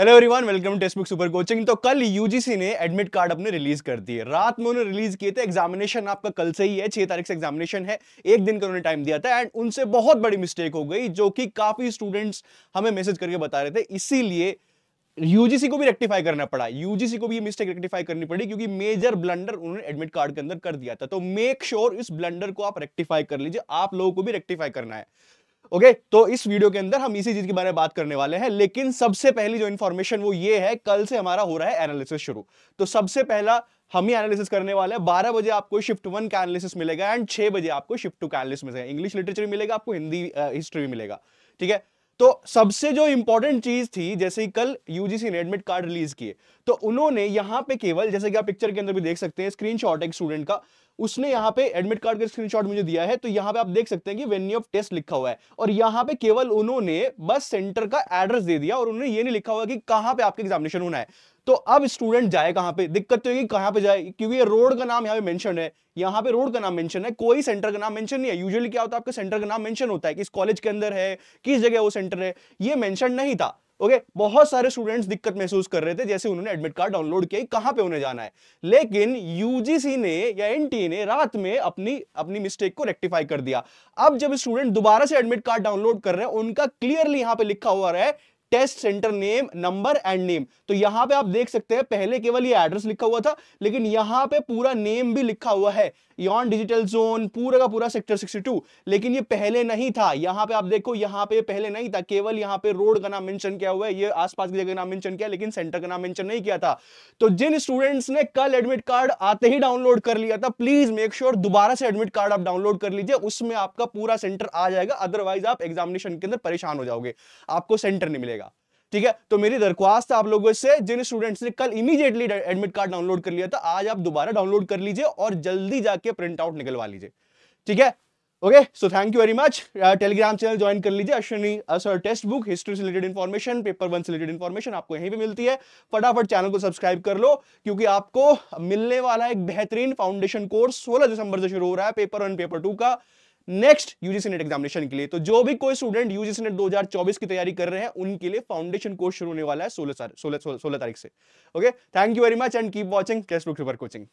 hello everyone welcome to book super coaching तो कल UGC ने एडमिट कार्ड अपने रिलीज कर दिए रात में उन्होंने रिलीज किए थे एग्जामिनेशन आपका कल से ही है छह तारीख से एग्जामिनेशन है एक दिन का उन्होंने टाइम दिया था एंड उनसे बहुत बड़ी मिस्टेक हो गई जो कि काफी स्टूडेंट्स हमें मैसेज करके बता रहे थे इसीलिए यूजीसी को भी रेक्टिफाई करना पड़ा यूजीसी को भी ये मिस्टेक रेक्टिफाई करनी पड़ी क्योंकि मेजर ब्लंडर उन्होंने एडमिट कार्ड के अंदर कर दिया था तो मेक श्योर sure इस ब्लंडर को आप रेक्टिफाई कर लीजिए आप लोगों को भी रेक्टिफाई करना है ओके तो इस वीडियो के अंदर हम इसी चीज के बारे में बात करने वाले हैं लेकिन सबसे पहली जो इन्फॉर्मेशन वो ये है कल से हमारा हो रहा है एनालिसिस शुरू तो सबसे पहला हम ही एनालिसिस करने वाले हैं बारह बजे आपको शिफ्ट वन का एनालिसिस मिलेगा एंड छह बजे आपको शिफ्ट टू का एनालिसिस मिलेगा इंग्लिश लिटरेचर मिलेगा आपको हिंदी हिस्ट्री भी मिलेगा ठीक है तो सबसे जो इंपॉर्टेंट चीज थी जैसे कल यूजीसी ने एडमिट कार्ड रिलीज किए तो उन्होंने यहाँ पे केवल जैसे कि आप पिक्चर के अंदर भी देख सकते हैं स्क्रीनशॉट एक स्टूडेंट का उसने यहां पे एडमिट कार्ड का स्क्रीनशॉट मुझे दिया है तो यहां पे आप देख सकते हैं कि वेन्यू ऑफ टेस्ट लिखा हुआ है और यहां पे केवल उन्होंने बस सेंटर का एड्रेस दे दिया और उन्होंने ये नहीं लिखा हुआ कि कहां पे आपके एग्जामिनेशन होना है तो अब स्टूडेंट जाए कहां पे दिक्कत तो होगी कहां पे जाए क्योंकि ये रोड का नाम यहाँ पे मेंशन है यहाँ पे रोड का नाम मेंशन है कोई सेंटर का नाम मेंशन नहीं है यूजुअली क्या होता है आपके सेंटर का नाम मेंशन होता है कि इस कॉलेज के अंदर है किस जगह वो सेंटर है ये मेंशन नहीं था ओके okay, बहुत सारे स्टूडेंट्स दिक्कत महसूस कर रहे थे जैसे उन्होंने एडमिट कार्ड डाउनलोड किया कहां पे उन्हें जाना है लेकिन यूजीसी ने या एनटी ने रात में अपनी अपनी मिस्टेक को रेक्टिफाई कर दिया अब जब स्टूडेंट दोबारा से एडमिट कार्ड डाउनलोड कर रहे हैं उनका क्लियरली यहां पे लिखा हुआ है test centre name number and name तो यहां पे आप देख सकते हैं पहले केवल ये एड्रेस लिखा हुआ था लेकिन यहां पे पूरा नेम भी लिखा हुआ है यॉन डिजिटल जोन पूरा का पूरा सेक्टर 62 लेकिन ये पहले नहीं था यहाँ पे आप देखो यहाँ पे पहले नहीं था केवल यहाँ पे रोड का नाम मेंशन किया हुआ है ये आसपास की जगह का नाम मेंशन किया लेकिन सेंटर का नाम मेंशन नहीं किया था तो जिन स्टूडेंट्स ने कल एडमिट कार्ड आते ही डाउनलोड कर लिया था प्लीज मेक श्योर दोबारा से एडमिट कार्ड आप डाउनलोड कर लीजिए उसमें आपका पूरा सेंटर आ जाएगा अदरवाइज आप एग्जामिनेशन के अंदर परेशान हो जाओगे आपको सेंटर नहीं मिलेगा ठीक है तो मेरी दरख्वास्त आप लोगों से जिन स्टूडेंट्स ने कल इमीडिएटली एडमिट कार्ड डाउनलोड कर लिया था आज आप दोबारा डाउनलोड कर लीजिए और जल्दी जाके प्रिंट आउट निकलवा लीजिए ठीक है okay so thank you very much Telegram channel join कर लीजिए Ashwini sir text book history से रिलेटेड इन्फॉर्मेशन पेपर वन से रिलेटेड इन्फॉर्मेशन आपको यहीं पे मिलती है फटाफट चैनल को सब्सक्राइब कर लो क्योंकि आपको मिलने वाला एक बेहतरीन फाउंडेशन कोर्स 16 दिसंबर से शुरू हो रहा है पेपर वन पेपर टू का नेक्स्ट यूजीसी नेट एग्जामिनेशन के लिए तो जो भी कोई स्टूडेंट यूजीसी नेट 2024 की तैयारी कर रहे हैं उनके लिए फाउंडेशन कोर्स शुरू होने वाला है सोलह सोलह तारीख से okay thank you very much and keep watching cash book super coaching